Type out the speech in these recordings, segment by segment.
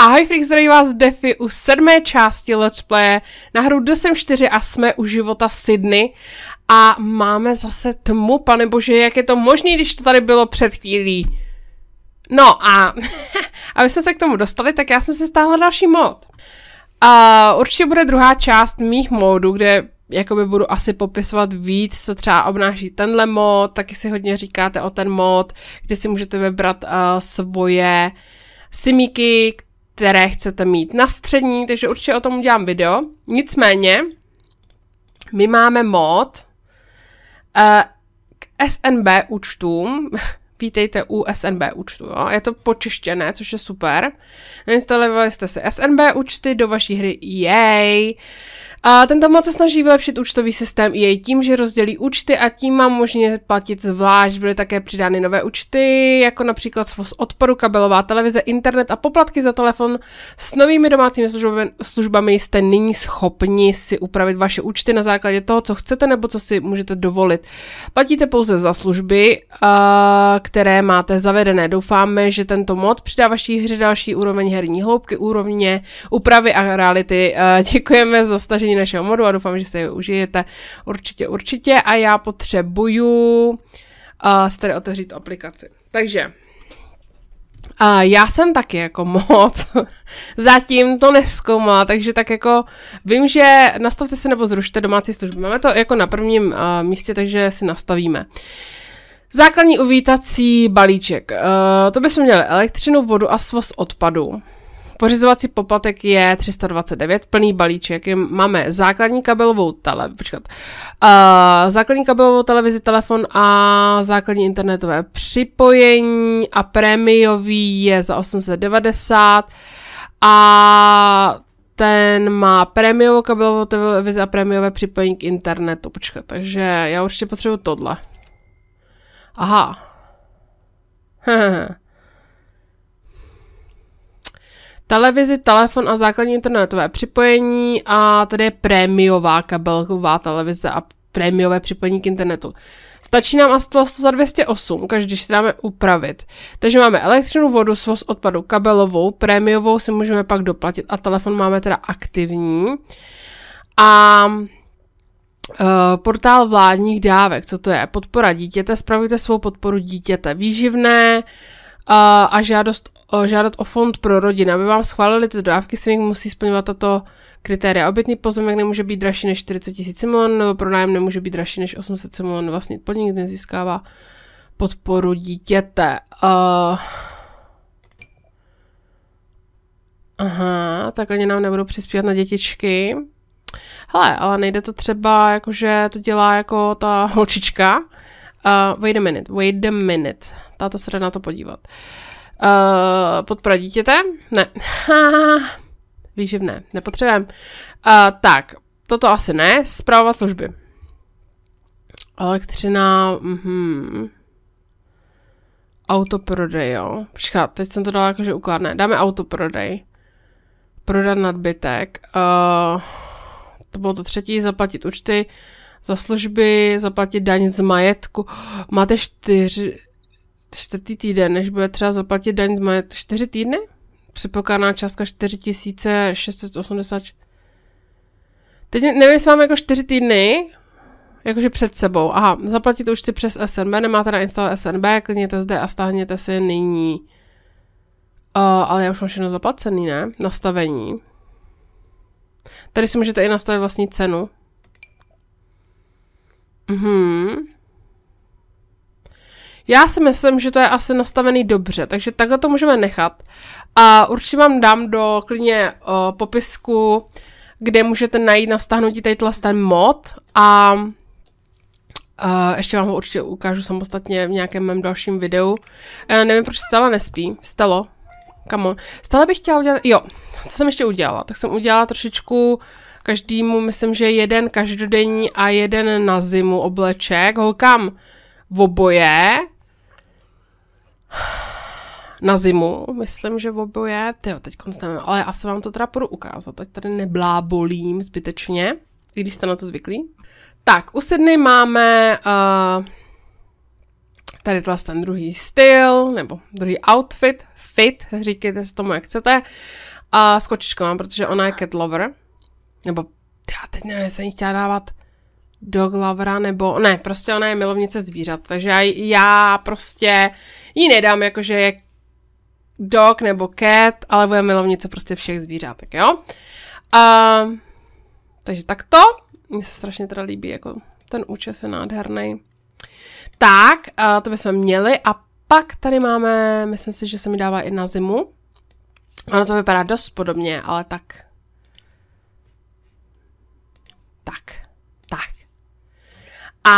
Ahoj Freaks, zdraví vás Defi u sedmé části Let's Play na hru The Sims 4 a jsme u života Sydney a máme zase tmu, pane bože, jak je to možné, když to tady bylo před chvílí. No a aby jsme se k tomu dostali, tak já jsem si stáhla další mod. A určitě bude druhá část mých modů, kde jakoby budu asi popisovat víc, co třeba obnáší tenhle mod, taky si hodně říkáte o ten mod, kde si můžete vybrat uh, svoje simíky, které chcete mít na střední, takže určitě o tom udělám video. Nicméně, my máme mod uh, eh, k SNB účtům, vítejte u SNB účtu. Jo? Je to počištěné, což je super. Nainstalovali jste si SNB účty do vaší hry, jej. A tento mod se snaží vylepšit účtový systém i tím, že rozdělí účty a tím má možně platit zvlášť. Byly také přidány nové účty, jako například svoz odporu, kabelová televize, internet a poplatky za telefon. S novými domácími službami, službami jste nyní schopni si upravit vaše účty na základě toho, co chcete nebo co si můžete dovolit. Platíte pouze za služby, které máte zavedené. Doufáme, že tento mod přidá vaší hře další úroveň herní hloubky, úrovně, úpravy a reality. Děkujeme za stažení skončení našeho modu a doufám, že se je užijete určitě, určitě a já potřebuju uh, tady otevřít aplikaci. Takže a eh, já jsem taky jako moc zatím to neskoumala, takže tak jako vím, že nastavte si nebo zrušte domácí služby. Máme to jako na prvním uh, místě, takže si nastavíme. Základní uvítací balíček. Uh, to bychom měli elektřinu, vodu a svoz odpadu. Pořizovací poplatek je 329, plný balíček. Máme základní kabelovou televizi, počkat, uh, základní kabelovou televizi, telefon a základní internetové připojení a prémiový je za 890 a ten má prémiovou kabelovou televizi a prémiové připojení k internetu. Počkat, takže já určitě potřebuji tohle. Aha. televizi, telefon a základní internetové připojení a tady je prémiová kabelková televize a prémiové připojení k internetu. Stačí nám asi 100 za 208, každý si dáme upravit. Takže máme elektřinu, vodu, svoz odpadu, kabelovou, prémiovou si můžeme pak doplatit a telefon máme teda aktivní. A eh, portál vládních dávek, co to je? Podpora dítěte, spravujte svou podporu dítěte. Výživné, uh, a, a žádost, o, žádat o fond pro rodinu, Aby vám schválili ty dávky, svým musí splňovat tato kritéria. Obytný pozemek nemůže být dražší než 40 000 simon, nebo pronájem nemůže být dražší než 800 simon. Vlastně podnik nezískává podporu dítěte. Uh, aha, tak ani nám nebudou přispívat na dětičky. Hele, ale nejde to třeba, jakože to dělá jako ta holčička. Uh, wait a minute, wait a minute táta se jde na to podívat. Uh, eh, podpora dítěte? Ne. Výživné, nepotřebujeme. Uh, tak, toto asi ne, Zprávovat služby. Elektřina, mhm. Autoprodej, jo. Počká, teď jsem to dala jako, že ukládne. Dáme autoprodej. Prodat nadbytek. Uh, to bylo to třetí, zaplatit účty za služby, zaplatit daň z majetku. Máte čtyři, čtvrtý týden, než bude třeba zaplatit daň z majetku, čtyři týdny? Předpokládaná částka 4680. Teď nevím, jestli mám jako čtyři týdny, jakože před sebou. Aha, zaplatit účty přes SNB, nemáte na install SNB, klidněte zde a stáhněte si nyní. Uh, ale já už mám všechno zaplacený, ne? Nastavení. Tady si můžete i nastavit vlastní cenu. Mhm. Já si myslím, že to je asi nastavený dobře, takže takhle to můžeme nechat. A určitě vám dám do klidně uh, popisku, kde můžete najít na stáhnutí tady ten mod a Uh, ještě vám ho určitě ukážu samostatně v nějakém mém dalším videu. Uh, nevím, proč Stella nespí. Stalo? come on. Stella bych chtěla udělat, jo, co jsem ještě udělala? Tak jsem udělala trošičku každému, myslím, že jeden každodenní a jeden na zimu obleček. Holkám v oboje, na zimu, myslím, že oboje, tyjo, teď konc ale asi vám to teda půjdu ukázat, ať tady neblábolím zbytečně, i když jste na to zvyklí. Tak, u Sydney máme uh, tady tlas ten druhý styl, nebo druhý outfit, fit, říkejte si tomu, jak chcete, a uh, s kočičkou mám, protože ona je cat lover, nebo já teď nevím, jestli jsem chtěla dávat dog lovera, nebo ne, prostě ona je milovnice zvířat, takže já, já prostě jí nedám, jakože je dog nebo cat, ale bude milovnice prostě všech zvířat, tak jo. A, takže takto, mně se strašně teda líbí, jako ten účes je nádherný. Tak, a to bychom měli a pak tady máme, myslím si, že se mi dává i na zimu. Ono to vypadá dost podobně, ale tak. Tak. A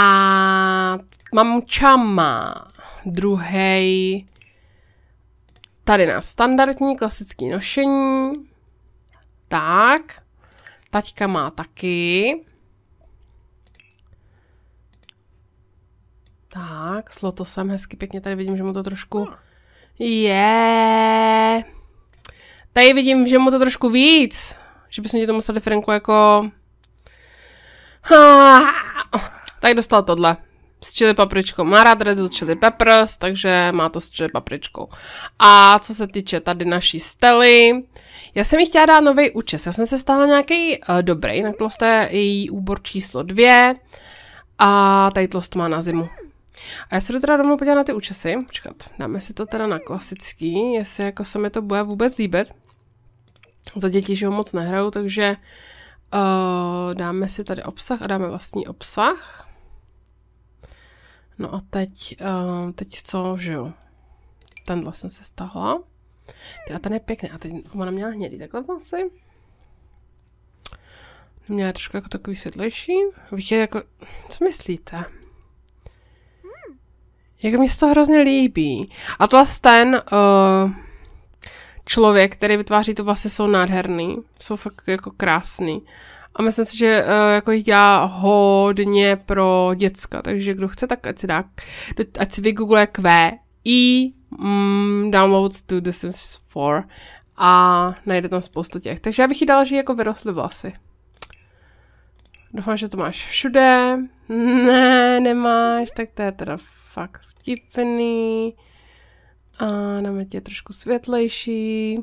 mám čama, druhý tady na standardní klasický nošení. Tak. Taťka má taky. Tak, slo to sem hezky pěkně, tady vidím, že mu to trošku hmm. je. Yeah. Tady vidím, že mu to trošku víc, že bychom ti to museli Franku jako... Ah tak dostal tohle s chili papričkou. Má rád Red Chili Peppers, takže má to s chili papričkou. A co se týče tady naší stely, já jsem jí chtěla dát nový účes. Já jsem se stala nějaký uh, dobrý, na to je její úbor číslo dvě a tady tlost má na zimu. A já se jdu teda domů podívat na ty účesy. Počkat, dáme si to teda na klasický, jestli jako se mi to bude vůbec líbit. Za děti, že ho moc nehraju, takže uh, dáme si tady obsah a dáme vlastní obsah. No a teď, uh, teď co, že jo? Tenhle jsem se stahla. Ty, a ten je pěkný. A teď ona měla hnědý takhle vlasy. Měla je trošku jako takový světlejší. Víte, jako, co myslíte? Jak mi se to hrozně líbí. A tlas ten uh, člověk, který vytváří to vlasy, jsou nádherný. Jsou fakt jako krásný. A myslím si, že eh, jako jich dělá hodně pro děcka, takže kdo chce, tak ať si dá, ať si vygoogluje Q, I, mm, downloads to The Sims 4 a najde tam spoustu těch. Takže já bych jí dala, že jako vyrostly vlasy. Doufám, že to máš všude. Ne, nemáš, tak to je teda fakt vtipný. A dáme tě trošku světlejší.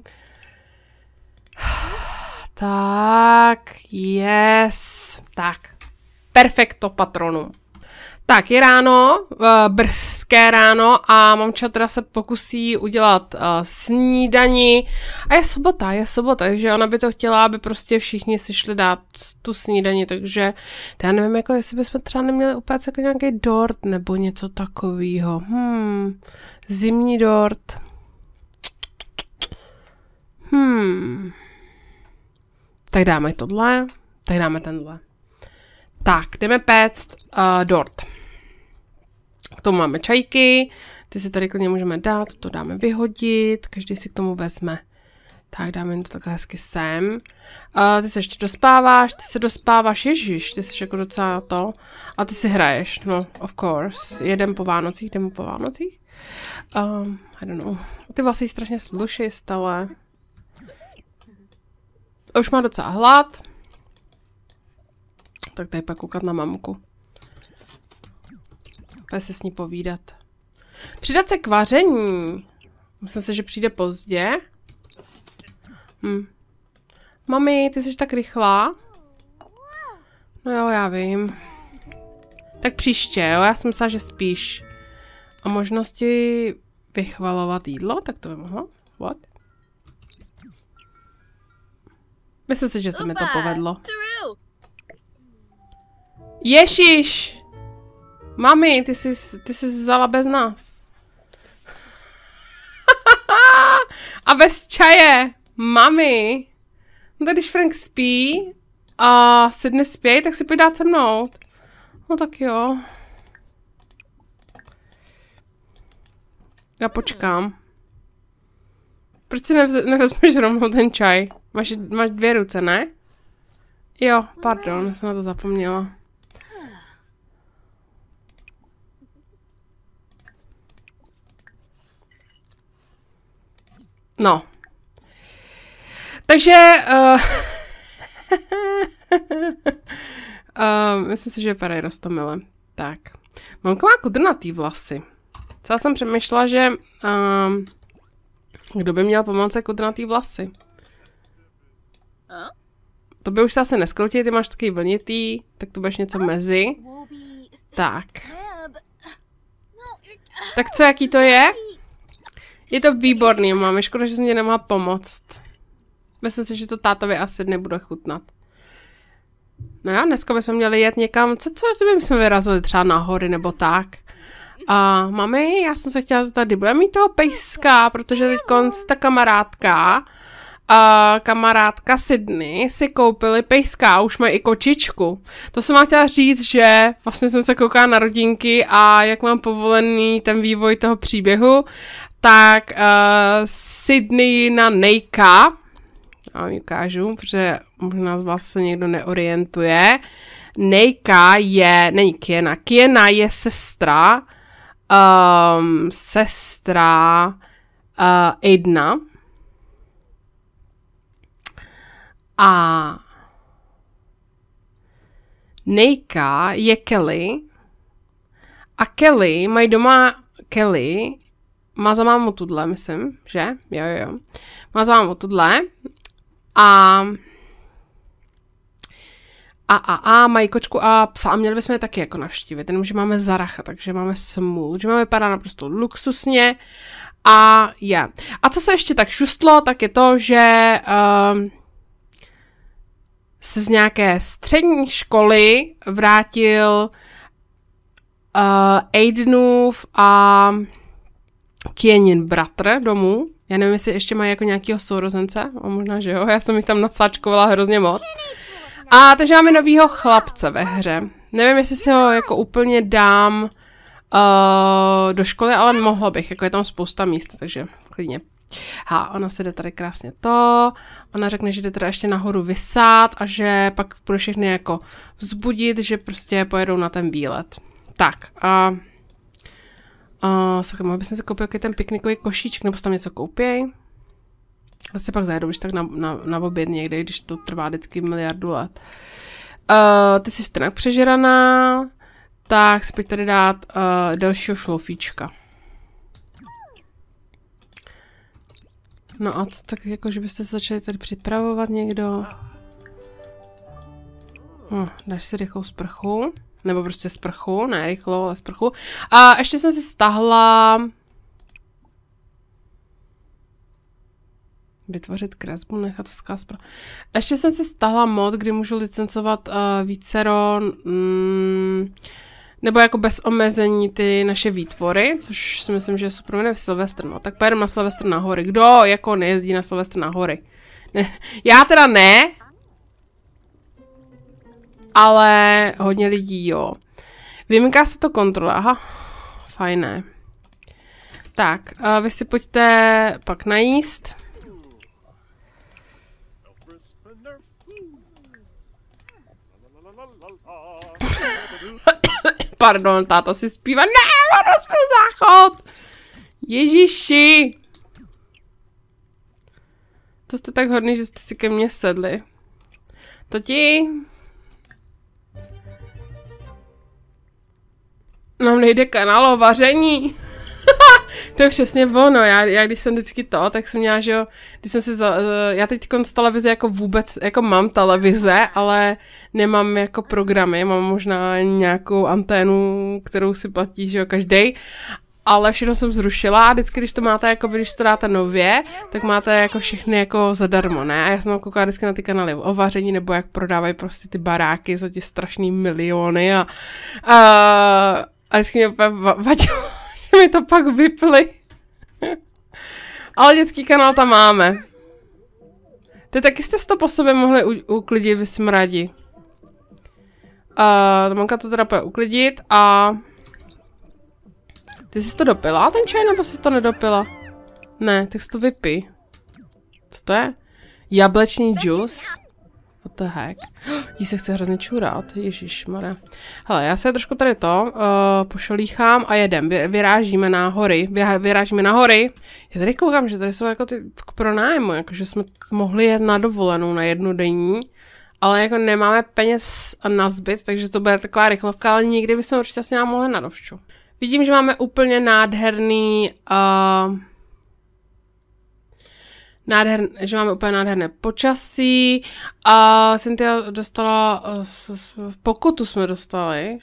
Tak, yes. Tak, perfekto patronum. Tak, je ráno, eh, brzké ráno a mamča teda se pokusí udělat snídaní. Eh, snídani. A je sobota, je sobota, takže ona by to chtěla, aby prostě všichni si šli dát tu snídani, takže to já nevím, jako jestli bychom třeba neměli upéct jako nějaký dort nebo něco takového. Hmm, zimní dort. Hmm tak dáme tohle, tak dáme tenhle. Tak, jdeme péct uh, dort. K tomu máme čajky, ty si tady klidně můžeme dát, to dáme vyhodit, každý si k tomu vezme. Tak dáme to takhle hezky sem. Uh, ty se ještě dospáváš, ty se dospáváš, ježíš, ty jsi jako docela to. A ty si hraješ, no, of course. Jeden po Vánocích, jdeme po Vánocích. Um, I don't know. Ty vlastně strašně slušej stále. Už má docela hlad. Tak tady pak koukat na mamku. Tady se s ní povídat. Přidat se k vaření. Myslím si, že přijde pozdě. Hm. Mami, ty jsi tak rychlá. No jo, já vím. Tak příště, jo, já jsem myslela, že spíš. A možnosti vychvalovat jídlo, tak to by mohlo. What? Myslím si, že se mi to povedlo. Ježíš! Mami, ty jsi, ty jsi vzala bez nás. a bez čaje. Mami. No tak když Frank spí a Sidney spí, tak si pojď dát se mnou. No tak jo. Já počkám. Proč si nevz, nevezmeš rovnou ten čaj? Máš, máš dvě ruce, ne? Jo, pardon, jsem na to zapomněla. No. Takže... Uh, uh, myslím si, že vypadají rostomile. Tak. Mamka má kudrnatý vlasy. Celá jsem přemýšlela, že... Uh, kdo by měl pomoci kudrnatý vlasy? To by už se asi neskrotili, ty máš takový vlnitý, tak to budeš něco mezi. Tak. Tak co, jaký to je? Je to výborný, máme. Škoda, že jsem mě nemohla pomoct. Myslím si, že to tátovi asi nebude chutnat. No jo, dneska bychom měli jet někam, co, co, co bychom vyrazili třeba nahory nebo tak. A mami, já jsem se chtěla zeptat, kdy budeme mít toho pejska, protože teď konc ta kamarádka a kamarádka Sydney si koupili pejska, už mají i kočičku. To jsem vám chtěla říct, že vlastně jsem se koukala na rodinky a jak mám povolený ten vývoj toho příběhu, tak uh, Sydney na Nejka, já vám ji ukážu, protože možná z vás se někdo neorientuje, Nejka je, není Kiena, Kiena je sestra, um, sestra uh, Edna, A Nejka je Kelly a Kelly mají doma Kelly má za mámu tudle, myslím, že? Jo, jo, jo. Má za mámu tudle a a, a, a, mají kočku a psa a měli bychom je taky jako navštívit, že máme zaracha, takže máme smůl, že máme pana naprosto luxusně a je. Yeah. A co se ještě tak šustlo, tak je to, že uh, se z nějaké střední školy vrátil uh, eh, Aidenův a Kienin bratr domů. Já nevím, jestli ještě mají jako nějakého sourozence, a možná, že jo, já jsem jich tam nasáčkovala hrozně moc. A takže máme novýho chlapce ve hře. Nevím, jestli si ho jako úplně dám uh, do školy, ale mohla bych, jako je tam spousta míst, takže klidně Ha, ona se jde tady krásně to, ona řekne, že jde teda ještě nahoru vysát a že pak pro všechny jako vzbudit, že prostě pojedou na ten výlet. Tak a... Uh, sakra, mohli bychom si koupit jaký ten piknikový košíček, nebo tam něco koupěj. A se pak zajedu už tak na, na, na oběd někde, když to trvá vždycky miliardu let. Uh, ty jsi tak přežeraná, tak si pojď tady dát uh, dalšího šlofíčka. No a to tak jako, že byste se začali tady připravovat někdo. Hm, dáš si rychlou sprchu. Nebo prostě sprchu, ne rychlou, ale sprchu. A ještě jsem si stahla... Vytvořit kresbu, nechat vzkaz pro... Ještě jsem si stahla mod, kdy můžu licencovat uh, vícero... Mm, nebo jako bez omezení ty naše výtvory, což si myslím, že je super v Silvestr, no. Tak pojedeme na Silvestr na hory. Kdo jako nejezdí na Silvestr na hory? Ne. Já teda ne, ale hodně lidí jo. Vymyká se to kontrola, aha, fajné. Tak, vy si pojďte pak najíst. Pardon, táta si zpívá. Ne, mám rozpil záchod! Ježíši. To jste tak hodný, že jste si ke mně sedli. To ti... Nám nejde kanál o vaření to je přesně ono. Já, já když jsem vždycky to, tak jsem měla, že jo, když jsem si za, eh, já teď z televize jako vůbec, jako mám televize, ale nemám jako programy, mám možná nějakou anténu, kterou si platí, že jo, každý, ale všechno jsem zrušila a vždycky, když to máte, jako když to dáte nově, tak máte jako všechny jako zadarmo, ne? A já jsem koukala vždycky na ty kanály o vaření, nebo jak prodávají prostě ty baráky za ty strašný miliony a, a, a vždycky mě vadilo, že mi to pak vyply. Ale dětský kanál tam máme. Ty taky jste to po sobě mohli uklidit, vy smradi. Uh, Monka to teda půjde uklidit a... Ty jsi to dopila ten čaj, nebo jsi to nedopila? Ne, tak jsi to vypij. Co to je? Jablečný džus? What the heck? Jí se chce hrozně čurat, ježišmarja. Hele, já se trošku tady to uh, pošolíchám a jedem, Vy, vyrážíme na hory, Vy, vyrážíme na hory. Já tady koukám, že tady jsou jako ty k pronájmu, jako že jsme mohli jet na dovolenou na jednu denní, ale jako nemáme peněz na zbyt, takže to bude taková rychlovka, ale nikdy bychom určitě asi nám mohli na dovču. Vidím, že máme úplně nádherný uh, nádherné, že máme úplně nádherné počasí a Cynthia dostala, eh, pokutu jsme dostali.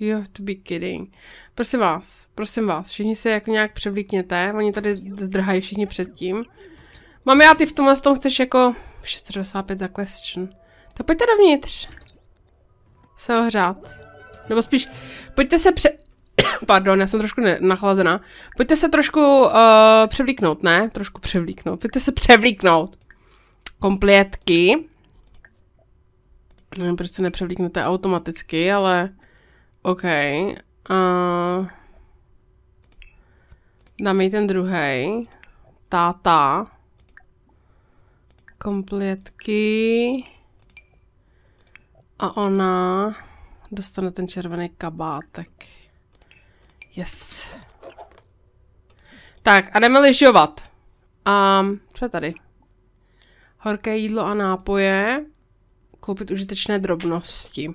You have to be kidding. Prosím vás, prosím vás, všichni se jako nějak převlíkněte, oni tady zdrhají všichni předtím. Mám já ty v tomhle tom chceš jako 695 za question. Tak pojďte dovnitř. Se ohřát. Nebo spíš, pojďte se pře... Pardon, já jsem trošku nachlazená. Pojďte se trošku uh, převlíknout, ne? Trošku převlíknout. Pojďte se převlíknout. Kompletky. Nevím, proč se nepřevlíknete automaticky, ale... OK. Uh... Dám jí ten druhý. Táta. Kompletky. A ona dostane ten červený kabátek. Yes. Tak a jdeme lyžovat. A um, co je tady? Horké jídlo a nápoje. Koupit užitečné drobnosti.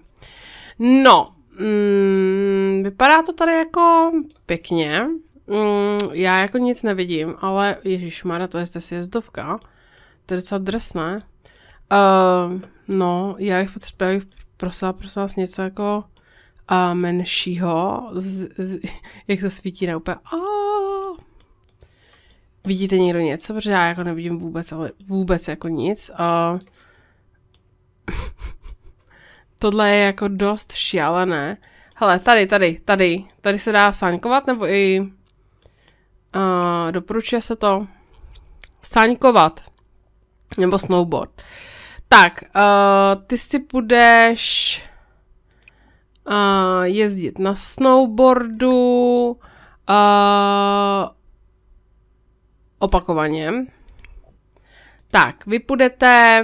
No, mm, vypadá to tady jako pěkně. Mm, já jako nic nevidím, ale Ježíš Mara, to je ta sjezdovka. To je docela drsné. Uh, no, já bych potřebovala prosila, prosila vás něco jako a menšího, z, z, jak to svítí na úplně. A... Vidíte někdo něco? Protože já jako nevidím vůbec, ale vůbec jako nic. A... Tohle je jako dost šialené. Hele, tady, tady, tady. Tady se dá sáňkovat, nebo i... a, doporučuje se to sáňkovat. Nebo snowboard. Tak, uh, ty si budeš uh, jezdit na snowboardu uh, opakovaně. Tak, vy půjdete...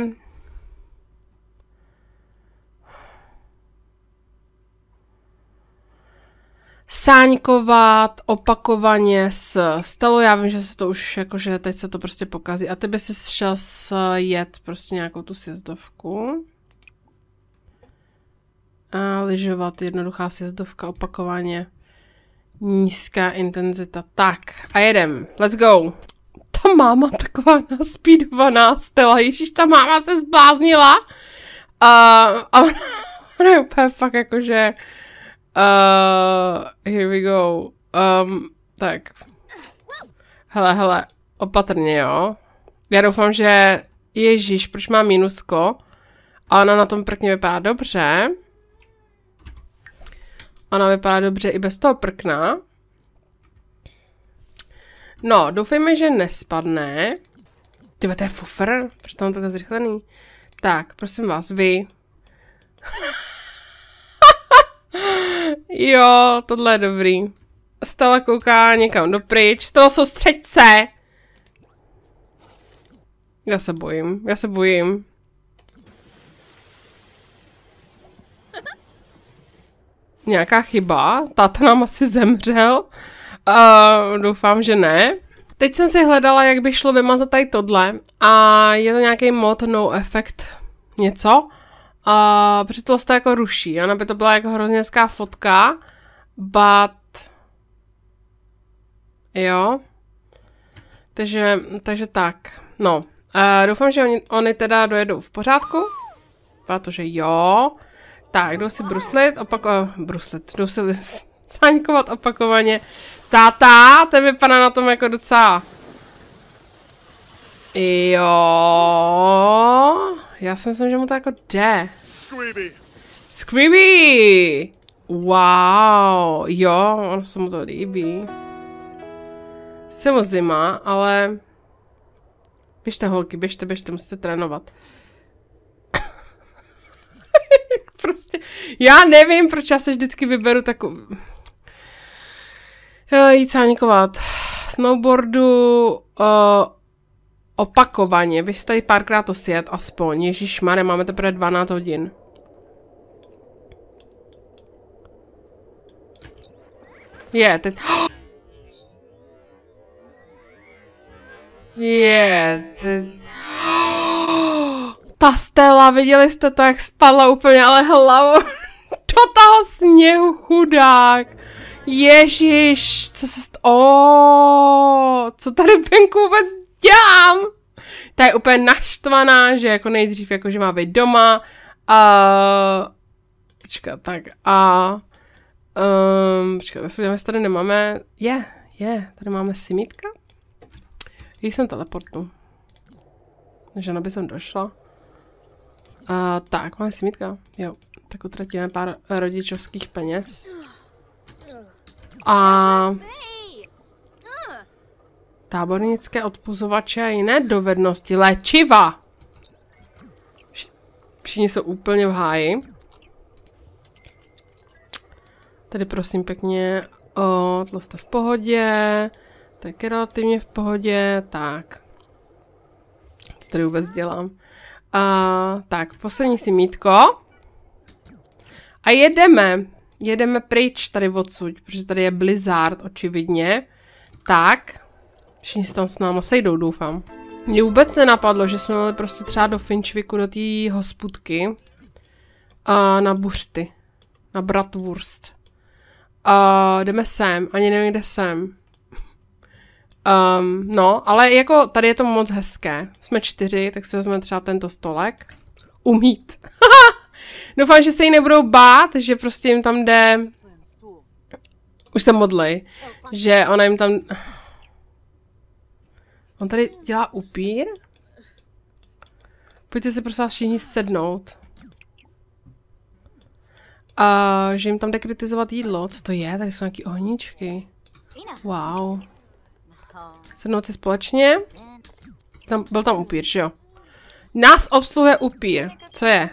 sáňkovat opakovaně s stalo. Já vím, že se to už, jakože teď se to prostě pokazí. A ty by si šel jet prostě nějakou tu sjezdovku. A lyžovat, jednoduchá sjezdovka, opakovaně. Nízká intenzita. Tak, a jedem. Let's go. Ta máma taková naspídovaná, stela, ježíš, ta máma se zbláznila. A, a ona, ona je úplně fakt jakože... Uh, eh, here we go. Um, tak. Hele, hele, opatrně, jo. Já doufám, že... Ježíš, proč má minusko? A ona na tom prkně vypadá dobře. Ona vypadá dobře i bez toho prkna. No, doufejme, že nespadne. Ty to je fofr, proč to mám takhle zrychlený? Tak, prosím vás, vy. jo, tohle je dobrý. Stala kouká někam dopryč. Stalo soustřeď se! Já se bojím, já se bojím. nějaká chyba, táta nám asi zemřel, uh, doufám, že ne. Teď jsem si hledala, jak by šlo vymazat tady tohle a je to nějaký mod no effect něco. A uh, protože to se jako ruší, ona by to byla jako hrozně hezká fotka, but... Jo. Takže, takže tak. No, uh, doufám, že oni, oni teda dojedou v pořádku. protože jo. Tak, jdou si bruslit, opako... bruslit, jdou si sáňkovat opakovaně. Tata, ten vypadá na tom jako docela... Jo, já si myslím, že mu to jako jde. Squeeby. Squeeby! Wow, jo, ono se mu to líbí. Jsem zima, ale... Běžte holky, běžte, běžte, musíte trénovat. prostě, já nevím, proč já se vždycky vyberu takovou... Eh, jít sáníkovat. Snowboardu uh, opakovaně. Vy tady párkrát to sjet, aspoň. Ježišmarja, máme teprve 12 hodin. Je, teď... Je, teď ta stela, viděli jste to, jak spadla úplně ale hlavu do toho sněhu, chudák. Ježíš, co se st... O, co tady venku vůbec dělám? Ta je úplně naštvaná, že jako nejdřív jako, že má být doma. A... Počka, tak a... Um, počka, tak se uděláme, tady nemáme... Je, yeah, je, yeah, tady máme simítka. Když jsem teleportu. Než ona by sem došla. A, tak, máme smítka. Jo, tak utratíme pár rodičovských peněz. A tábornické odpuzovače a jiné dovednosti. Léčiva! Všichni jsou úplně v háji. Tady prosím pěkně, o, tlo jste v pohodě, tak je relativně v pohodě, tak. Co tady vůbec dělám? A tak, poslední si mítko. A jedeme. Jedeme pryč tady odsud, protože tady je Blizzard, očividně. Tak. Všichni se tam s náma sejdou, doufám. Mně vůbec nenapadlo, že jsme měli prostě třeba do Finchviku, do té hospudky. A na buřty. Na bratwurst. A jdeme sem, ani nevím, kde jsem. Um, no, ale jako tady je to moc hezké. Jsme čtyři, tak si vezmeme třeba tento stolek. Umít. Doufám, že se jí nebudou bát, že prostě jim tam jde... Už se modlej. Že ona jim tam... On tady dělá upír? Pojďte si prosím všichni sednout. A že jim tam jde kritizovat jídlo. Co to je? Tady jsou nějaký ohničky. Wow. Sednout si společně. Tam, byl tam upír, že jo? Nás obsluhuje upír. Co je?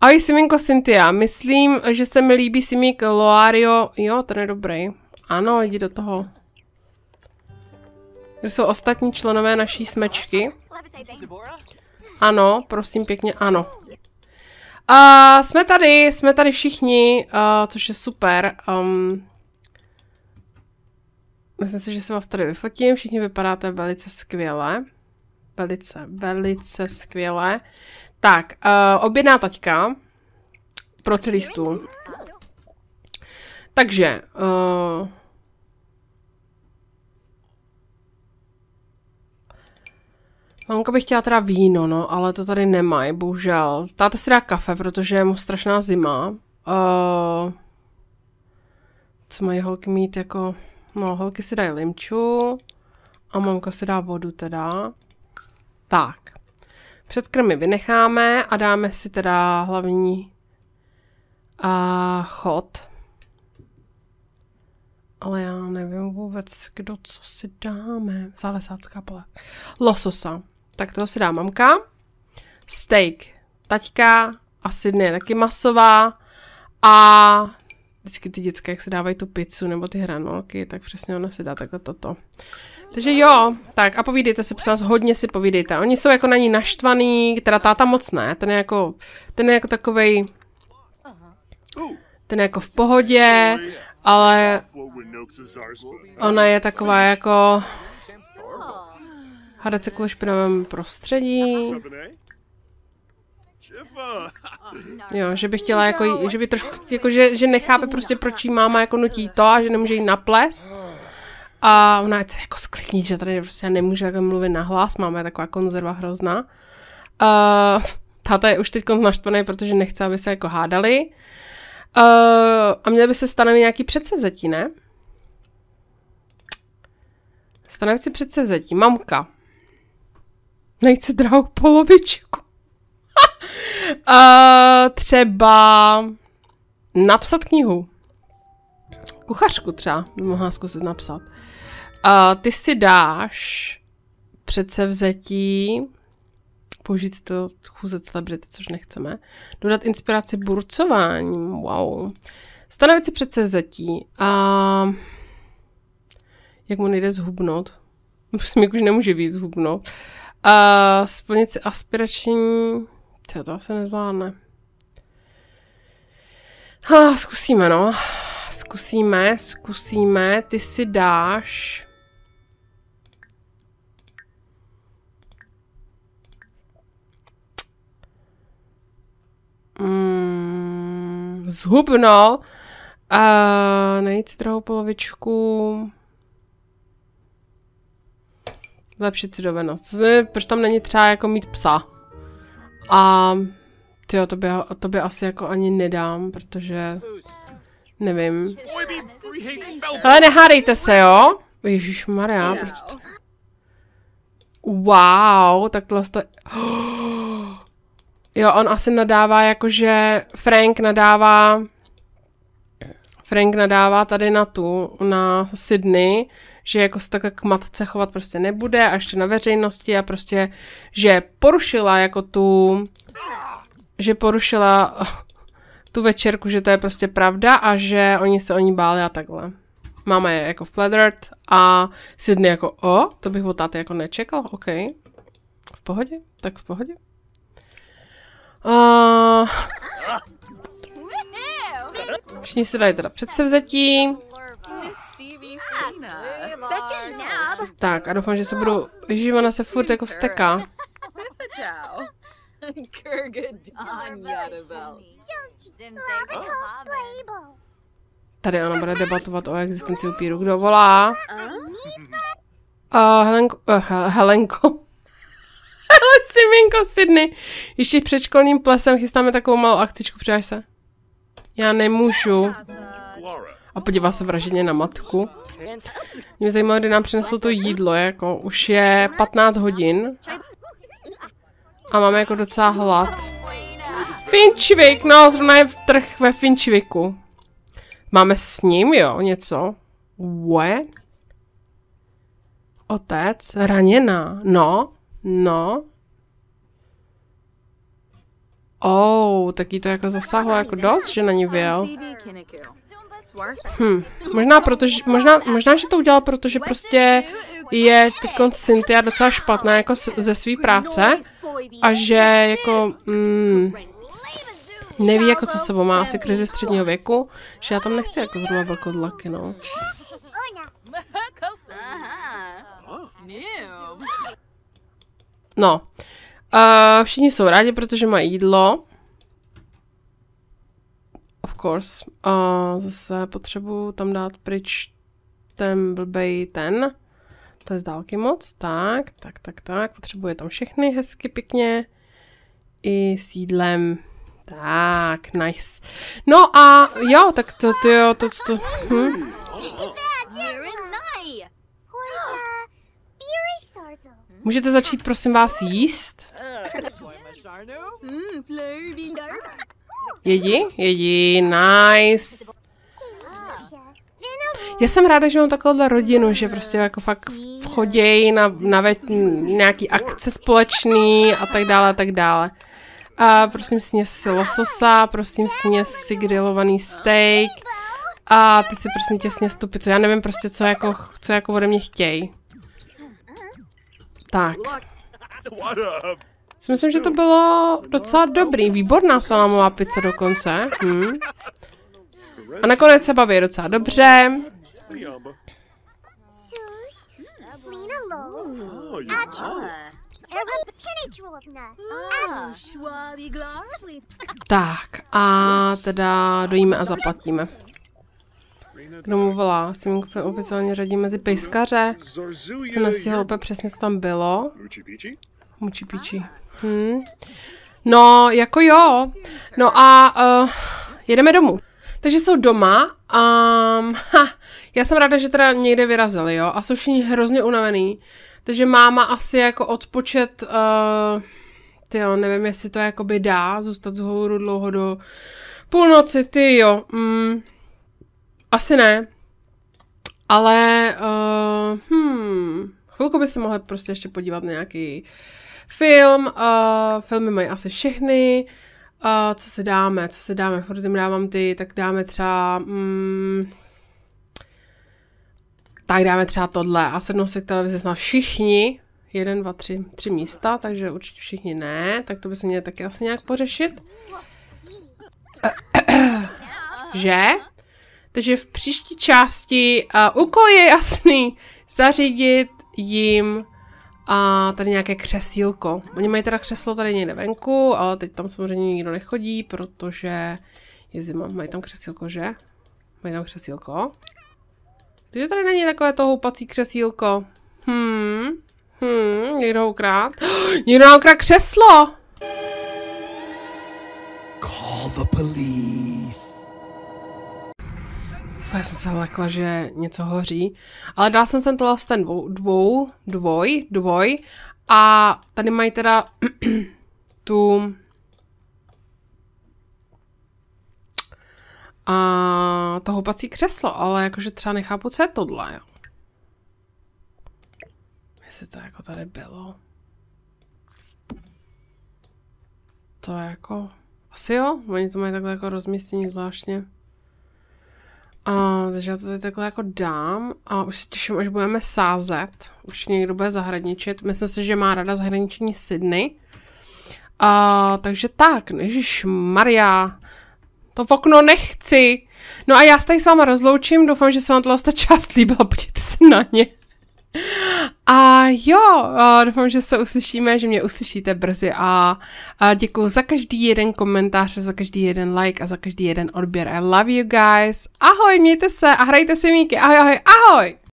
Ahoj Siminko Cynthia, myslím, že se mi líbí Simík Loario. Jo, ten je dobrý. Ano, jdi do toho. Kde jsou ostatní členové naší smečky? Ano, prosím pěkně, ano. Uh, jsme tady, jsme tady všichni, uh, což je super. Um, Myslím si, že se vás tady vyfotím. Všichni vypadáte velice skvěle. Velice, velice skvěle. Tak, uh, objedná taťka pro celý stůl. Takže, uh, eh, Mamka by chtěla teda víno, no, ale to tady nemají, bohužel. Táta si dá kafe, protože je mu strašná zima. Uh, co mají holky mít jako... No, holky si dají limču a mamka si dá vodu teda. Tak. před krmy vynecháme a dáme si teda hlavní a, chod. Ale já nevím vůbec, kdo co si dáme. Zálesácká pole. Lososa. Tak toho si dá mamka. Steak. Taťka. Asi ne, taky masová. A vždycky ty děcka, jak se dávají tu pizzu nebo ty hranolky, tak přesně ona se dá takhle toto. Takže jo, tak a povídejte se, prosím hodně si povídejte. Oni jsou jako na ní naštvaný, teda táta moc ne, ten je jako, ten je jako takovej, ten je jako v pohodě, ale ona je taková jako hádat se kvůli špinavém prostředí. Jo, že by chtěla jako, že by trošku, jako že, že nechápe prostě, proč jí máma jako nutí to a že nemůže jít na ples. A ona je jako sklikní, že tady prostě nemůže takhle mluvit na hlas, máma je taková konzerva hrozná. Uh, táta je už teď naštvaný, protože nechce, aby se jako hádali. Uh, a měl by se stanovit nějaký předsevzetí, ne? Stanovit si předsevzetí. Mamka. Najít drahou polovičku uh, třeba napsat knihu. Kuchařku třeba by mohla zkusit napsat. Uh, ty si dáš předsevzetí použít to chůze celebrity, což nechceme. Dodat inspiraci burcování. wow. Stanovit si předsevzetí a jak mu nejde zhubnout. Prostě mi už nemůže víc zhubnout. A splnit si aspirační co to asi nezvládne. Ha, zkusíme, no. Zkusíme, zkusíme. Ty si dáš... Mm, zhubno. Uh, najít si druhou polovičku. Zlepšit si dovednost. Proč tam není třeba jako mít psa? A tyjo, to by, to by asi jako ani nedám, protože nevím. Ale nehádejte se, jo? Ježíš Maria, proč to... Wow, tak tohle to... Jo, on asi nadává jakože Frank nadává Frank nadává tady na tu, na Sydney, že jako se tak k matce chovat prostě nebude a ještě na veřejnosti a prostě, že porušila jako tu, že porušila tu večerku, že to je prostě pravda a že oni se o ní báli a takhle. Máma je jako flattered a Sydney jako o, to bych od táty jako nečekal, ok. V pohodě, tak v pohodě. Uh, všichni se dají teda předsevzetí. Tak a doufám, že se budu... Ježiš, ona se furt jako vsteká. Tady ona bude debatovat o existenci upíru. Kdo volá? Uh, Helenko... Uh, Helenko. Siminko Sydney. Ještě před školním plesem chystáme takovou malou akcičku, Přijáš se? Já nemůžu a podívá se vraženě na matku. Mě zajímalo, kdy nám přineslo to jídlo, jako už je 15 hodin a máme jako docela hlad. Finčvik, no zrovna je v trh ve Finčviku. Máme s ním, jo, něco? Ue? Otec? Raněná? No? No? Oh, tak jí to jako zasáhlo jako dost, že na ní věl. Hm. Možná, protože, možná, možná, že to udělal, protože prostě je teď Cynthia docela špatná jako ze své práce a že jako mm, neví jako co sebou má asi krizi středního věku, že já tam nechci jako zrovna velkodlaky, no. No, uh, všichni jsou rádi, protože mají jídlo. Of course. A zase potřebuju tam dát pryč ten blbej ten. To je z dálky moc. Tak, tak, tak, tak. Potřebuje tam všechny hezky, pěkně. I sídlem. Tak, nice. No a jo, tak to, to jo, to, to, hm. Můžete začít, prosím vás, jíst? Hmm, no. hmm, no. Jedi, jedi, nice. Já jsem ráda, že mám takovouhle rodinu, že prostě jako fakt chodějí na, na ve, nějaký akce společný a tak dále a tak dále. A prosím sněz lososa, prosím sněz si grilovaný steak a ty si prosím tě sněz pizzu. Já nevím prostě, co jako, co jako ode mě chtějí. Tak. Uh, si myslím, že to bylo docela dobrý. Výborná salámová pizza dokonce. Hm. A nakonec se baví docela dobře. Tak, a teda dojíme a zaplatíme. Kdo mu volá? Chci mu oficiálně řadit mezi pejskaře. Jsem nestihl úplně přesně, co tam bylo. Mučipíči. Hmm. No, jako jo. No a uh, jedeme domů. Takže jsou doma a um, ha, já jsem ráda, že teda někde vyrazili, jo. A jsou všichni hrozně unavený. Takže máma asi jako odpočet, uh, ty jo, nevím, jestli to jakoby dá, zůstat z hůru dlouho do půlnoci, ty jo. Um, asi ne. Ale, uh, hmm, Chvilku by se mohli prostě ještě podívat na nějaký film. Uh, filmy mají asi všechny. Uh, co se dáme, co se dáme, furt jim dávám ty, tak dáme třeba... Mm, tak dáme třeba tohle a sednou se k televizi snad všichni, jeden, dva, tři, tři místa, takže určitě všichni ne, tak to by se měli taky asi nějak pořešit. Že? Takže v příští části uh, úkol je jasný, zařídit jim a tady nějaké křesílko. Oni mají teda křeslo tady někde venku, ale teď tam samozřejmě nikdo nechodí, protože je zima. Mají tam křesílko, že? Mají tam křesílko. Takže tady není takové to houpací křesílko. Hmm. Hmm, někdo ho ukrát. někdo nám ukrát křeslo! Call the police já jsem se lekla, že něco hoří. Ale dala jsem sem to vlastně ten dvou, dvou, dvoj, dvoj. A tady mají teda tu... A to houpací křeslo, ale jakože třeba nechápu, co je tohle, jo. Jestli to jako tady bylo. To je jako... Asi jo, oni to mají takhle jako rozmístění zvláštně. A, takže já to tady takhle jako dám a už se těším, až budeme sázet. Už někdo bude zahradničit. Myslím si, že má rada zahraniční Sydney. A, takže tak, než no Maria, to v okno nechci. No a já se tady s váma rozloučím, doufám, že se vám tato část líbila, podívejte se na ně. A jo, a doufám, že se uslyšíme, že mě uslyšíte brzy a, a děkuji za každý jeden komentář, za každý jeden like a za každý jeden odběr. I love you guys. Ahoj, mějte se a hrajte si míky. Ahoj, ahoj, ahoj!